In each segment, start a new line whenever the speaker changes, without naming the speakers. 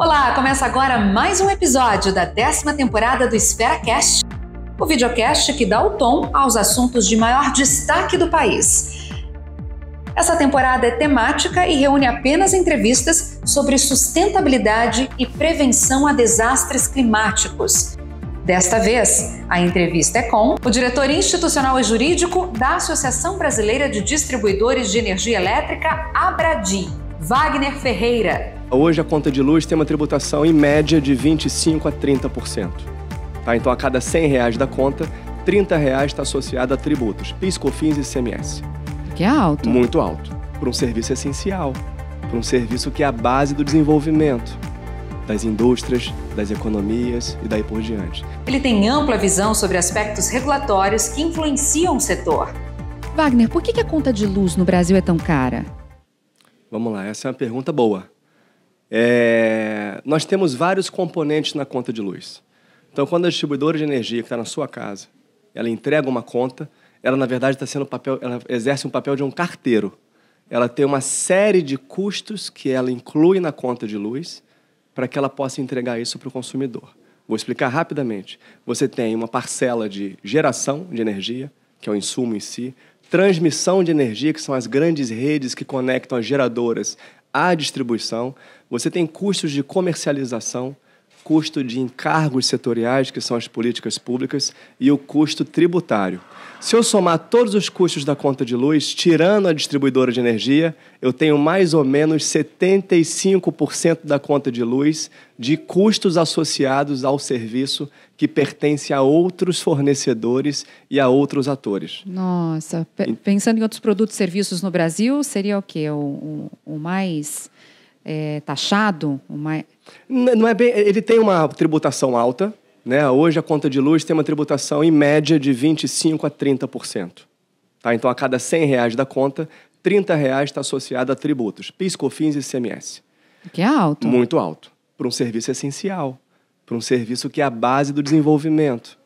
Olá, começa agora mais um episódio da décima temporada do EsferaCast, o videocast que dá o tom aos assuntos de maior destaque do país. Essa temporada é temática e reúne apenas entrevistas sobre sustentabilidade e prevenção a desastres climáticos. Desta vez, a entrevista é com o diretor institucional e jurídico da Associação Brasileira de Distribuidores de Energia Elétrica, Abradi, Wagner Ferreira.
Hoje a conta de luz tem uma tributação em média de 25 a 30%. Tá? Então a cada 100 reais da conta, 30 reais está associado a tributos, PIS, COFINS e CMS. Que é alto. Muito alto. Para um serviço essencial, para um serviço que é a base do desenvolvimento das indústrias, das economias e daí por diante.
Ele tem ampla visão sobre aspectos regulatórios que influenciam o setor. Wagner, por que a conta de luz no Brasil é tão cara?
Vamos lá, essa é uma pergunta boa. É, nós temos vários componentes na conta de luz. Então, quando a distribuidora de energia que está na sua casa, ela entrega uma conta, ela na verdade está sendo papel, ela exerce um papel de um carteiro. Ela tem uma série de custos que ela inclui na conta de luz para que ela possa entregar isso para o consumidor. Vou explicar rapidamente. Você tem uma parcela de geração de energia, que é o insumo em si, transmissão de energia, que são as grandes redes que conectam as geradoras a distribuição, você tem custos de comercialização, custo de encargos setoriais, que são as políticas públicas, e o custo tributário. Se eu somar todos os custos da conta de luz, tirando a distribuidora de energia, eu tenho mais ou menos 75% da conta de luz de custos associados ao serviço que pertence a outros fornecedores e a outros atores.
Nossa, pensando em outros produtos e serviços no Brasil, seria o quê? O, o, o mais é, taxado? Uma...
Não é bem, ele tem uma tributação alta. Né? Hoje a conta de luz tem uma tributação em média de 25% a 30%. Tá? Então, a cada 100 reais da conta, 30 reais está associado a tributos, PIS, COFINS e cms Que é alto. Muito alto. Para um serviço essencial, para um serviço que é a base do desenvolvimento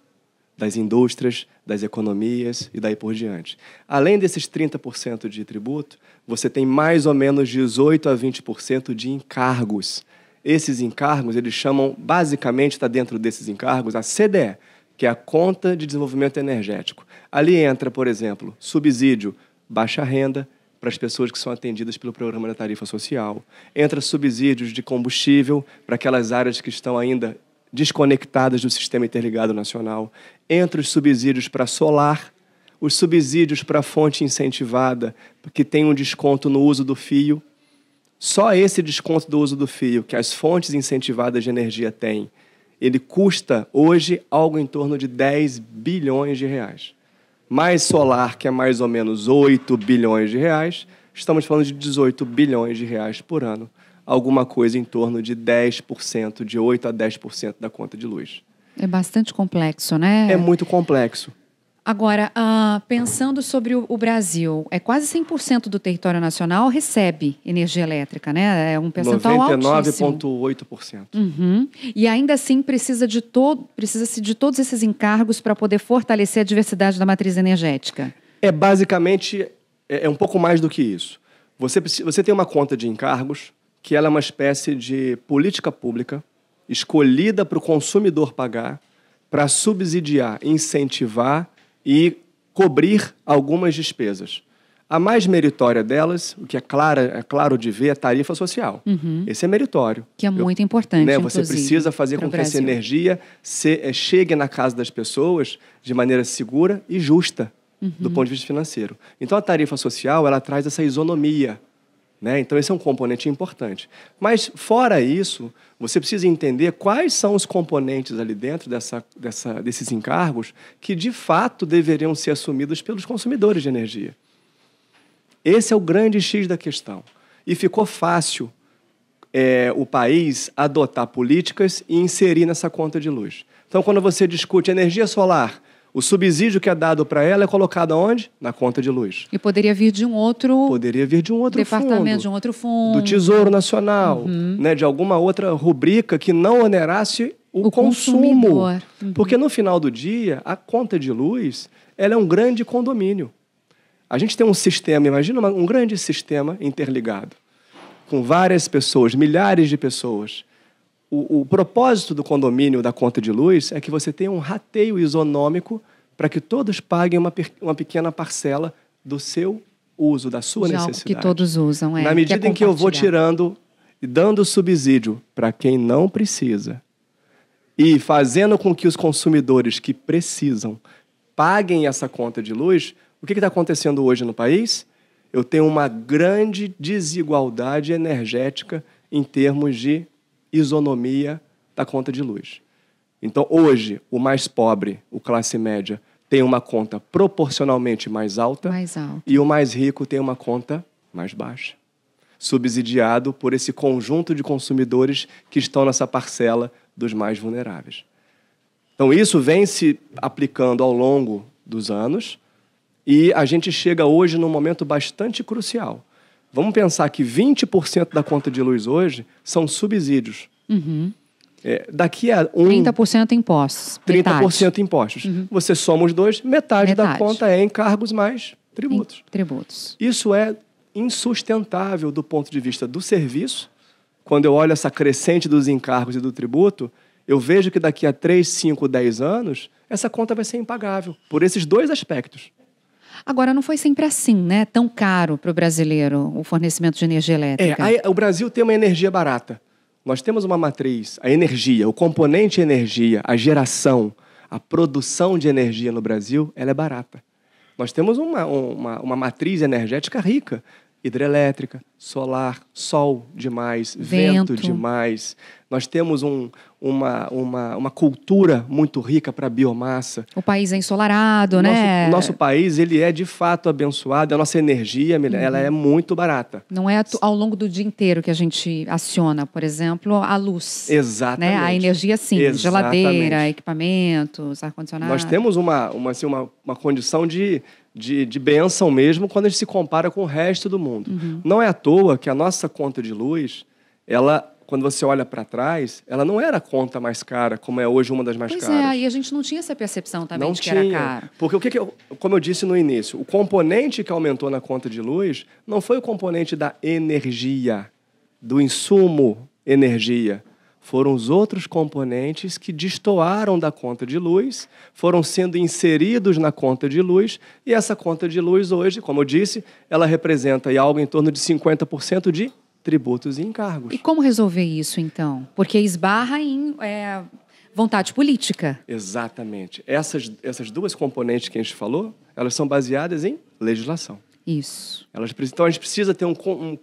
das indústrias, das economias e daí por diante. Além desses 30% de tributo, você tem mais ou menos 18 a 20% de encargos. Esses encargos, eles chamam, basicamente, está dentro desses encargos, a CDE, que é a Conta de Desenvolvimento Energético. Ali entra, por exemplo, subsídio baixa renda para as pessoas que são atendidas pelo programa da tarifa social. Entra subsídios de combustível para aquelas áreas que estão ainda desconectadas do sistema interligado nacional, entre os subsídios para solar, os subsídios para fonte incentivada, que tem um desconto no uso do fio. Só esse desconto do uso do fio que as fontes incentivadas de energia têm, ele custa hoje algo em torno de 10 bilhões de reais. Mais solar, que é mais ou menos 8 bilhões de reais, estamos falando de 18 bilhões de reais por ano alguma coisa em torno de 10%, de 8% a 10% da conta de luz.
É bastante complexo, né? É muito
complexo.
Agora, ah, pensando sobre o, o, Brasil, é quase 100% do território nacional recebe energia elétrica, né? É um percentual 99. altíssimo.
99,8%.
Uhum. E ainda assim precisa de todo, precisa-se de todos esses encargos para poder fortalecer a diversidade da matriz energética.
É basicamente é, é um pouco mais do que isso. Você, você tem uma conta de encargos, que ela é uma espécie de política pública escolhida para o consumidor pagar para subsidiar, incentivar e cobrir algumas despesas. A mais meritória delas, o que é, clara, é claro de ver, é a tarifa social. Uhum. Esse é meritório.
Que é muito Eu, importante. Né, você precisa fazer com que Brasil. essa
energia se, é, chegue na casa das pessoas de maneira segura e justa, uhum. do ponto de vista financeiro. Então, a tarifa social ela traz essa isonomia né? Então, esse é um componente importante. Mas, fora isso, você precisa entender quais são os componentes ali dentro dessa, dessa, desses encargos que, de fato, deveriam ser assumidos pelos consumidores de energia. Esse é o grande X da questão. E ficou fácil é, o país adotar políticas e inserir nessa conta de luz. Então, quando você discute energia solar, o subsídio que é dado para ela é colocado onde? Na conta de luz.
E poderia vir de um outro.
Poderia vir de um outro departamento, fundo,
de um outro fundo. Do
Tesouro Nacional, uhum. né, de alguma outra rubrica que não onerasse o, o consumo. Uhum. Porque no final do dia, a conta de luz ela é um grande condomínio. A gente tem um sistema, imagina uma, um grande sistema interligado, com várias pessoas, milhares de pessoas o, o propósito do condomínio da conta de luz é que você tenha um rateio isonômico para que todos paguem uma, uma pequena parcela do seu uso, da sua de necessidade. que todos usam, é. Na é medida é em que eu vou tirando e dando subsídio para quem não precisa e fazendo com que os consumidores que precisam paguem essa conta de luz, o que está acontecendo hoje no país? Eu tenho uma grande desigualdade energética em termos de isonomia da conta de luz. Então, hoje, o mais pobre, o classe média, tem uma conta proporcionalmente mais alta, mais alta, e o mais rico tem uma conta mais baixa, subsidiado por esse conjunto de consumidores que estão nessa parcela dos mais vulneráveis. Então, isso vem se aplicando ao longo dos anos e a gente chega hoje num momento bastante crucial Vamos pensar que 20% da conta de luz hoje são subsídios. Uhum. É, daqui a um, 30% impostos. 30% metade. impostos. Uhum. Você soma os dois, metade, metade, da conta é encargos mais tributos. Em, tributos. Isso é insustentável do ponto de vista do serviço. Quando eu olho essa crescente dos encargos e do tributo, eu vejo que daqui a 3, 5, 10 anos, essa conta vai ser impagável, por esses dois aspectos.
Agora, não foi sempre assim, né? Tão caro para o brasileiro o fornecimento de energia é, elétrica. É,
a, o Brasil tem uma energia barata. Nós temos uma matriz, a energia, o componente energia, a geração, a produção de energia no Brasil, ela é barata. Nós temos uma, uma, uma matriz energética rica hidrelétrica, solar, sol demais, vento, vento demais, nós temos um, uma, uma, uma cultura muito rica para biomassa.
O país é ensolarado, nosso, né? Nosso
país ele é de fato abençoado. A nossa energia uhum. ela é uhum. muito barata.
Não é ao longo do dia inteiro que a gente aciona, por exemplo, a luz. Né? Exatamente. Né? A energia, sim. Exatamente. Geladeira, equipamentos, ar-condicionado. Nós temos
uma, uma, assim, uma, uma condição de de, de bênção mesmo quando a gente se compara com o resto do mundo. Uhum. Não é à toa que a nossa conta de luz ela quando você olha para trás, ela não era a conta mais cara, como é hoje uma das mais pois é, caras. Pois
é, e a gente não tinha essa percepção também não de que tinha, era
cara. Porque o que, que eu, como eu disse no início, o componente que aumentou na conta de luz não foi o componente da energia, do insumo energia. Foram os outros componentes que destoaram da conta de luz, foram sendo inseridos na conta de luz, e essa conta de luz hoje, como eu disse, ela representa algo em torno de 50% de tributos e encargos. E
como resolver isso, então? Porque esbarra em é, vontade política.
Exatamente. Essas, essas duas componentes que a gente falou, elas são baseadas em legislação. Isso. Elas, então, a gente precisa ter um, um,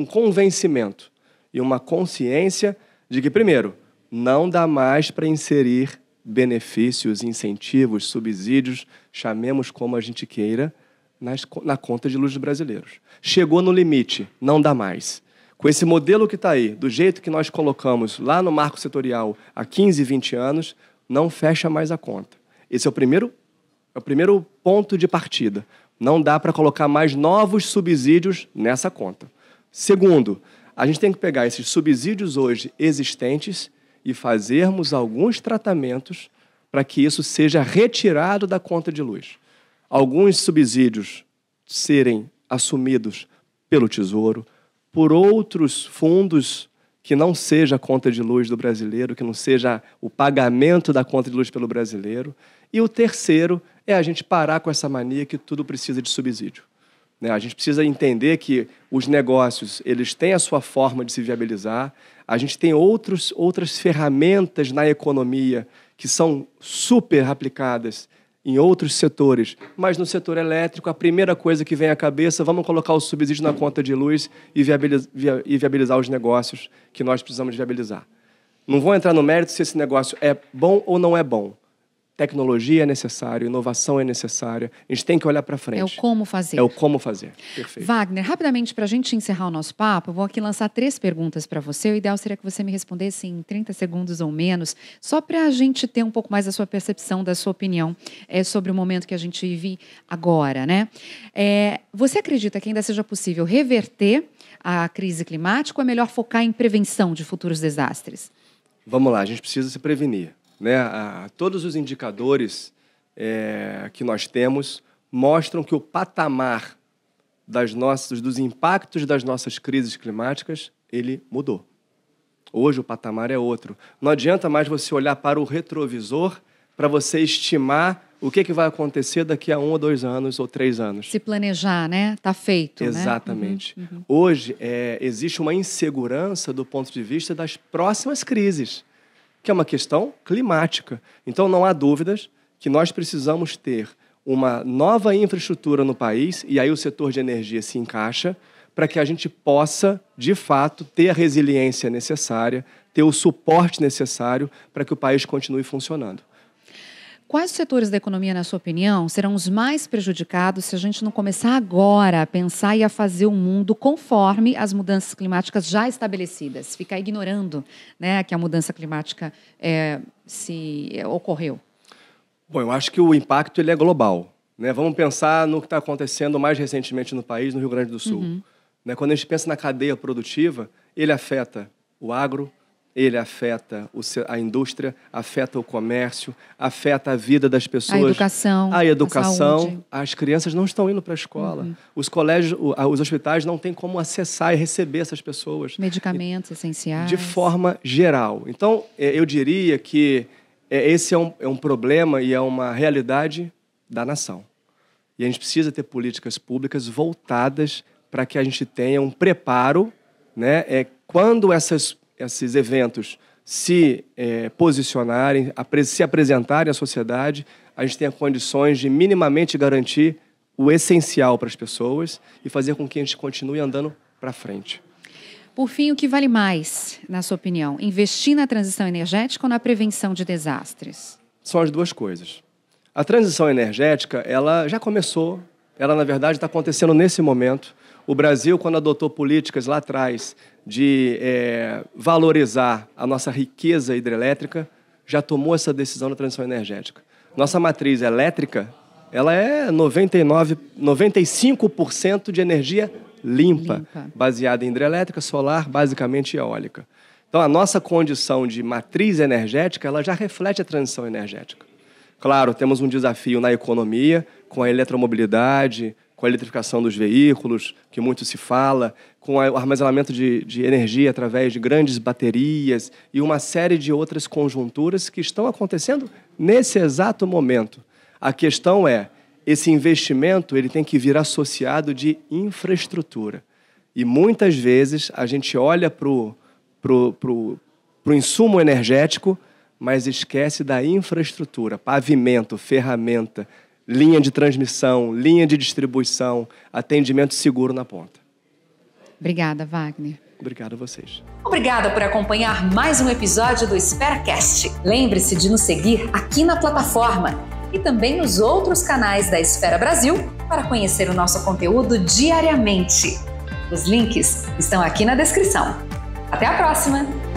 um convencimento e uma consciência de que, primeiro, não dá mais para inserir benefícios, incentivos, subsídios, chamemos como a gente queira, nas, na conta de luz dos brasileiros. Chegou no limite, não dá mais com esse modelo que está aí, do jeito que nós colocamos lá no marco setorial há 15, 20 anos, não fecha mais a conta. Esse é o primeiro, é o primeiro ponto de partida. Não dá para colocar mais novos subsídios nessa conta. Segundo, a gente tem que pegar esses subsídios hoje existentes e fazermos alguns tratamentos para que isso seja retirado da conta de luz. Alguns subsídios serem assumidos pelo Tesouro, por outros fundos que não seja a conta de luz do brasileiro, que não seja o pagamento da conta de luz pelo brasileiro. E o terceiro é a gente parar com essa mania que tudo precisa de subsídio. Né? A gente precisa entender que os negócios eles têm a sua forma de se viabilizar. A gente tem outros, outras ferramentas na economia que são super aplicadas em outros setores, mas no setor elétrico, a primeira coisa que vem à cabeça, vamos colocar o subsídio na conta de luz e viabilizar, e viabilizar os negócios que nós precisamos viabilizar. Não vou entrar no mérito se esse negócio é bom ou não é bom. Tecnologia é necessário, inovação é necessária. A gente tem que olhar para frente. É o
como fazer. É o como
fazer. Perfeito.
Wagner, rapidamente, para a gente encerrar o nosso papo, eu vou aqui lançar três perguntas para você. O ideal seria que você me respondesse em 30 segundos ou menos, só para a gente ter um pouco mais da sua percepção, da sua opinião é, sobre o momento que a gente vive agora. né? É, você acredita que ainda seja possível reverter a crise climática ou é melhor focar em prevenção de futuros desastres?
Vamos lá, a gente precisa se prevenir. Né? A, todos os indicadores é, que nós temos mostram que o patamar das nossas, dos impactos das nossas crises climáticas ele mudou. Hoje o patamar é outro. Não adianta mais você olhar para o retrovisor para você estimar o que, que vai acontecer daqui a um ou dois anos ou três anos. Se
planejar, né? Está feito. Né? Exatamente.
Né? Uhum, uhum. Hoje é, existe uma insegurança do ponto de vista das próximas crises que é uma questão climática. Então, não há dúvidas que nós precisamos ter uma nova infraestrutura no país, e aí o setor de energia se encaixa, para que a gente possa, de fato, ter a resiliência necessária, ter o suporte necessário para que o país continue funcionando.
Quais setores da economia, na sua opinião, serão os mais prejudicados se a gente não começar agora a pensar e a fazer o um mundo conforme as mudanças climáticas já estabelecidas? Ficar ignorando né, que a mudança climática é, se é, ocorreu.
Bom, eu acho que o impacto ele é global. Né? Vamos pensar no que está acontecendo mais recentemente no país, no Rio Grande do Sul. Uhum. Né? Quando a gente pensa na cadeia produtiva, ele afeta o agro, ele afeta a indústria, afeta o comércio, afeta a vida das pessoas. A educação. A educação. A as crianças não estão indo para a escola. Uhum. Os colégios, os hospitais não têm como acessar e receber essas pessoas.
Medicamentos essenciais. De
forma geral. Então, é, eu diria que é, esse é um, é um problema e é uma realidade da nação. E a gente precisa ter políticas públicas voltadas para que a gente tenha um preparo, né? É, quando essas esses eventos se é, posicionarem, se apresentarem à sociedade, a gente tenha condições de minimamente garantir o essencial para as pessoas e fazer com que a gente continue andando para frente.
Por fim, o que vale mais, na sua opinião? Investir na transição energética ou na prevenção de desastres?
São as duas coisas. A transição energética, ela já começou, ela na verdade está acontecendo nesse momento. O Brasil, quando adotou políticas lá atrás de é, valorizar a nossa riqueza hidrelétrica, já tomou essa decisão da transição energética. Nossa matriz elétrica, ela é 99, 95% de energia limpa, limpa, baseada em hidrelétrica, solar, basicamente eólica. Então, a nossa condição de matriz energética, ela já reflete a transição energética. Claro, temos um desafio na economia, com a eletromobilidade, com a eletrificação dos veículos, que muito se fala, com o armazenamento de, de energia através de grandes baterias e uma série de outras conjunturas que estão acontecendo nesse exato momento. A questão é, esse investimento ele tem que vir associado de infraestrutura. E muitas vezes a gente olha para o pro, pro, pro insumo energético, mas esquece da infraestrutura, pavimento, ferramenta, linha de transmissão, linha de distribuição, atendimento seguro na ponta.
Obrigada, Wagner.
Obrigado a vocês.
Obrigada por acompanhar mais um episódio do EsperaCast. Lembre-se de nos seguir aqui na plataforma e também nos outros canais da Esfera Brasil para conhecer o nosso conteúdo diariamente. Os links estão aqui na descrição. Até a próxima!